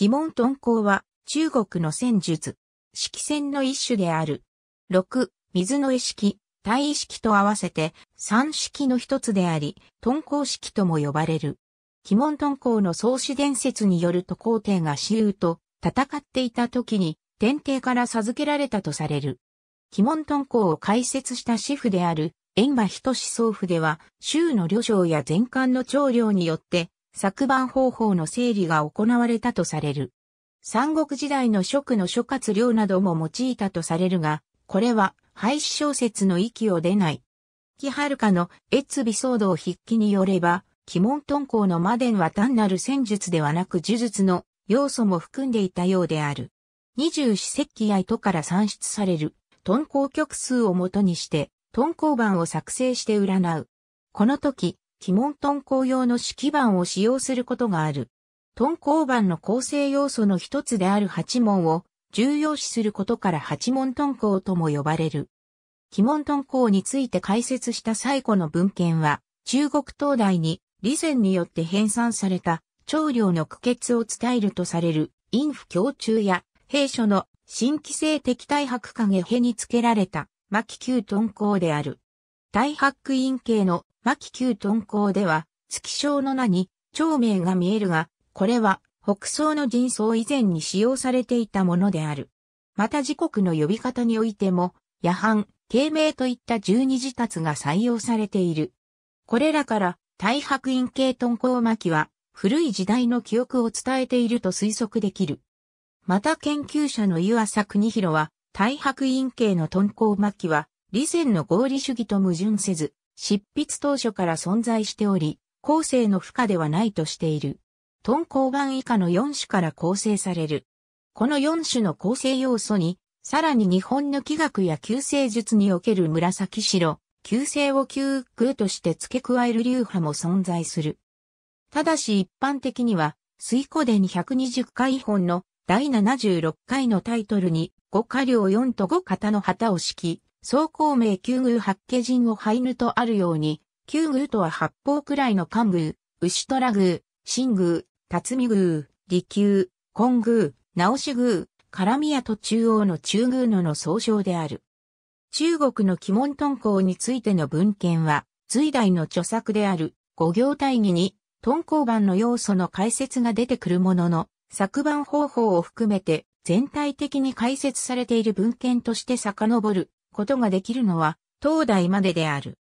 鬼門遁甲は中国の戦術、式戦の一種である。6、水の意識、体意識と合わせて三式の一つであり、遁甲式とも呼ばれる。鬼門遁甲の創始伝説によると皇帝が私有と戦っていた時に天帝から授けられたとされる。鬼門遁甲を解説した師父である、縁馬人志宗父では、州の旅将や全館の長領によって、作版方法の整理が行われたとされる。三国時代の食の諸葛亮なども用いたとされるが、これは廃止小説の域を出ない。木遥の越尾騒動筆記によれば、鬼門遁甲の魔伝は単なる戦術ではなく呪術の要素も含んでいたようである。二十四節気や糸から算出される遁甲曲数をもとにして、遁甲版を作成して占う。この時、鬼門遁甲用の式板を使用することがある。遁甲板の構成要素の一つである八門を重要視することから八門遁甲とも呼ばれる。鬼門遁甲について解説した最古の文献は、中国東大に李前によって編纂された長領の苦血を伝えるとされる陰府教中や兵書の新規性敵対白影へにつけられた巻旧遁甲である。大白院系の牧旧遁校では、月章の名に、長名が見えるが、これは、北宋の人相以前に使用されていたものである。また時刻の呼び方においても、夜半、慶明といった十二字達が採用されている。これらから、大白院系遁校巻は、古い時代の記憶を伝えていると推測できる。また研究者の湯浅国広は、大白院系の遁校巻は、理性の合理主義と矛盾せず、執筆当初から存在しており、後世の負荷ではないとしている。トン抗以下の4種から構成される。この4種の構成要素に、さらに日本の気学や旧世術における紫白、旧世を旧空として付け加える流派も存在する。ただし一般的には、水古伝120回本の第76回のタイトルに、五花領4と五型の旗を敷き、総孔名旧宮八家人をハぬとあるように、旧宮とは八方くらいの幹宮、牛虎宮、新宮、辰巳宮、利宮、金宮、直し宮、絡宮と中央の中宮のの総称である。中国の鬼門遁校についての文献は、隋代の著作である五行大義に、遁校版の要素の解説が出てくるものの、作版方法を含めて全体的に解説されている文献として遡ることができるのは、東大までである。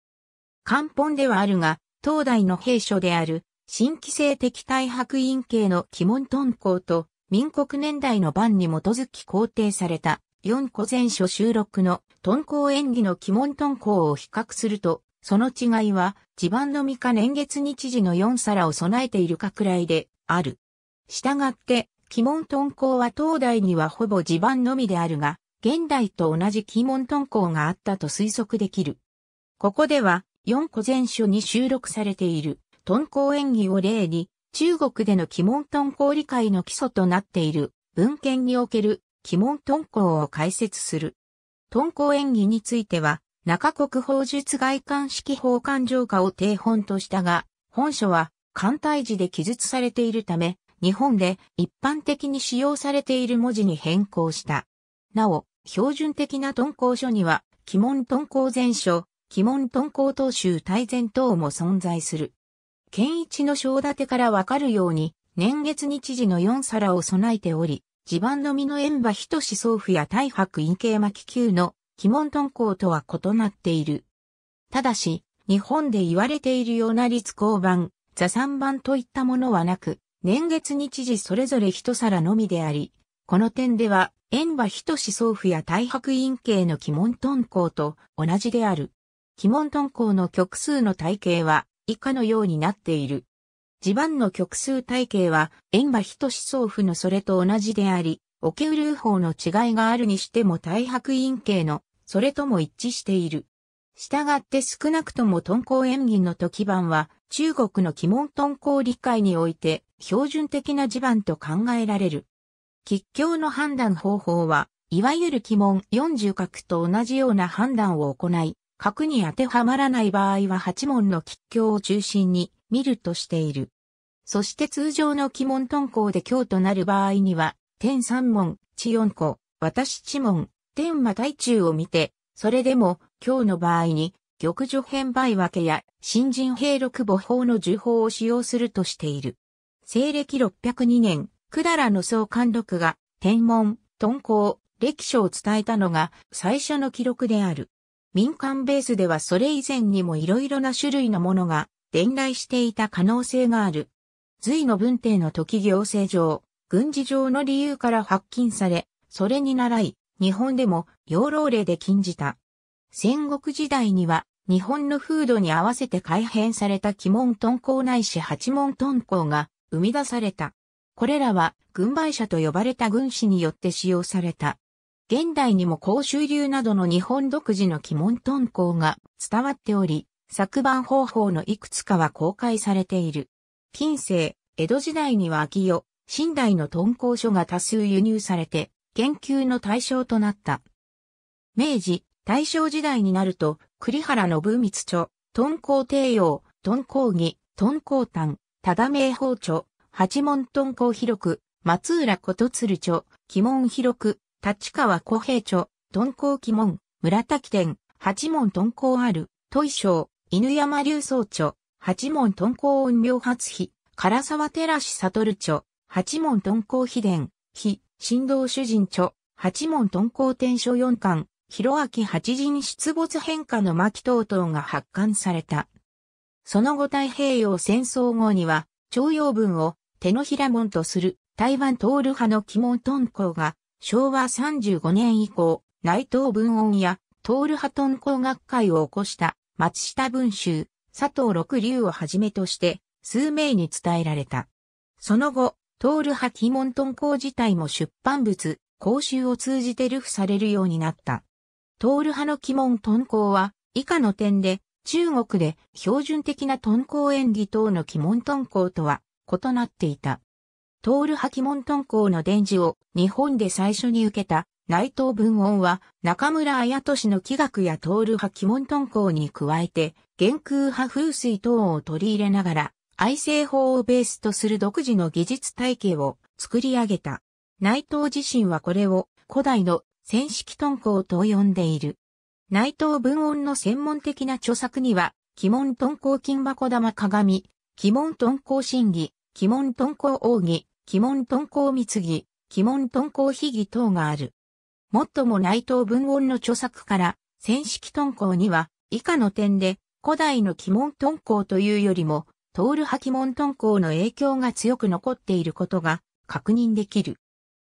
漢本ではあるが、東大の兵所である、新規性的大白院系の鬼門遁行と、民国年代の版に基づき肯定された、四個前書収録の遁行演技の鬼門遁行を比較すると、その違いは、地盤のみか年月日時の四皿を備えているかくらいで、ある。したがって、鬼門遁行は東大にはほぼ地盤のみであるが、現代と同じ鬼門遁行があったと推測できる。ここでは、4個前書に収録されている、遁行演技を例に、中国での鬼門遁行理解の基礎となっている、文献における鬼門遁行を解説する。遁行演技については、中国法術外観式法官浄化を定本としたが、本書は簡体字で記述されているため、日本で一般的に使用されている文字に変更した。なお、標準的な頓行書には、鬼門頓行全書、鬼門頓行当州大全等も存在する。県一の章立てからわかるように、年月日時の4皿を備えており、地盤の実の縁馬等し宗府や大白陰形巻級の鬼門頓行とは異なっている。ただし、日本で言われているような立交版、座三版といったものはなく、年月日時それぞれ一皿のみであり、この点では円馬人し宗父や大白院系の鬼門遁行と同じである。鬼門遁行の極数の体系は以下のようになっている。地盤の極数体系は円馬人し宗父のそれと同じであり、おけうる法の違いがあるにしても大白院系のそれとも一致している。従って少なくとも遁行縁銀の時盤は中国の鬼門遁行理解において標準的な地盤と考えられる。吉凶の判断方法は、いわゆる鬼門40角と同じような判断を行い、角に当てはまらない場合は8問の吉凶を中心に見るとしている。そして通常の鬼門遁行で凶となる場合には、天三門、地四個、私地門、天馬大中を見て、それでも凶の場合に、玉女編売分けや新人兵六母法の呪法を使用するとしている。西暦602年、百済の総監録が、天文、遁光、歴史を伝えたのが最初の記録である。民間ベースではそれ以前にも色々な種類のものが伝来していた可能性がある。隋の文帝の時行政上、軍事上の理由から発禁され、それに倣い、日本でも養老令で禁じた。戦国時代には、日本の風土に合わせて改変された鬼門遁光ないし八門遁光が生み出された。これらは軍配車と呼ばれた軍師によって使用された。現代にも公衆流などの日本独自の鬼門遁甲が伝わっており、作版方法のいくつかは公開されている。近世、江戸時代には秋代、新代の遁甲書が多数輸入されて、研究の対象となった。明治、大正時代になると、栗原信光著、遁甲帝王、遁甲儀、遁甲丹、ただ名宝著、八門トン広く、松浦琴鶴町、鬼門広く、立川小平町、敦煌鬼門、村滝店、八門敦煌ある、都衣省、犬山流総町、八門敦煌音明発碑、唐沢寺市悟町、八門敦煌秘伝、非、神道主人著、八門敦煌天書四巻、広明八人出没変化の巻等々が発刊された。その後太平洋戦争後には、徴用文を手のひら門とする台湾トール派の鬼門遁校が昭和35年以降、内藤文音やトール派遁校学会を起こした松下文集、佐藤六竜をはじめとして数名に伝えられた。その後、トール派鬼門遁校自体も出版物、講習を通じて流布されるようになった。トール派の鬼門遁校は以下の点で中国で標準的な遁甲演技等の鬼門遁甲とは異なっていた。トールハキモントン校の伝授を日本で最初に受けた内藤文音は中村綾氏の器楽やトール派鬼門遁校に加えて、原空派風水等を取り入れながら、愛政法をベースとする独自の技術体系を作り上げた。内藤自身はこれを古代の戦式遁校と呼んでいる。内藤文音の専門的な著作には、鬼門遁校金箱玉鏡、鬼門遁校審議、鬼門遁甲奥義、鬼門遁甲密義、鬼門遁甲秘儀等がある。もっとも内藤文音の著作から、戦式遁甲には、以下の点で、古代の鬼門遁甲というよりも、トール派鬼門遁甲の影響が強く残っていることが確認できる。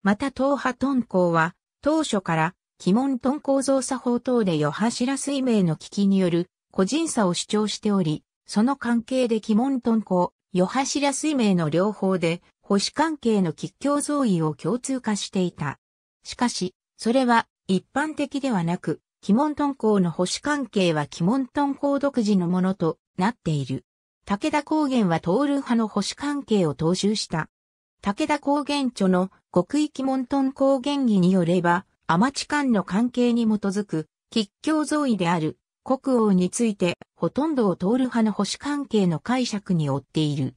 また東派遁甲は、当初から、鬼門遁甲造作法等で余柱水明の危機による個人差を主張しており、その関係で鬼門遁甲、シラ水明の両方で、保守関係の吉祥増位を共通化していた。しかし、それは一般的ではなく、ントン校の保守関係はントン校独自のものとなっている。武田高原は東流派の保守関係を踏襲した。武田高原著の極意ントン校原義によれば、アチカ間の関係に基づく、吉祥増位である国王についてほとんどを通る派の保守関係の解釈に追っている。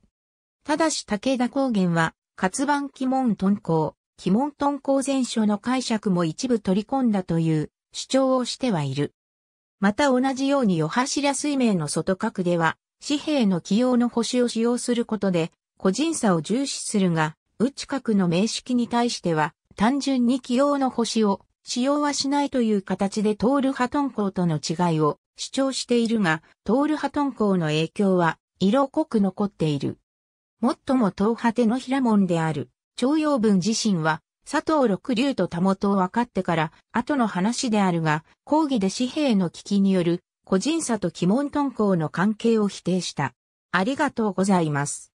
ただし武田高原は活版鬼門遁校、鬼門遁校全書の解釈も一部取り込んだという主張をしてはいる。また同じようにシ柱水明の外角では、紙幣の起用の星を使用することで、個人差を重視するが、内角の名式に対しては、単純に起用の星を使用はしないという形でトール派トン校との違いを主張しているが、トール派トン校の影響は色濃く残っている。最も東派手の平門である、徴用文自身は、佐藤六竜と田元を分かってから、後の話であるが、講義で紙幣の危機による、個人差と鬼門遁行の関係を否定した。ありがとうございます。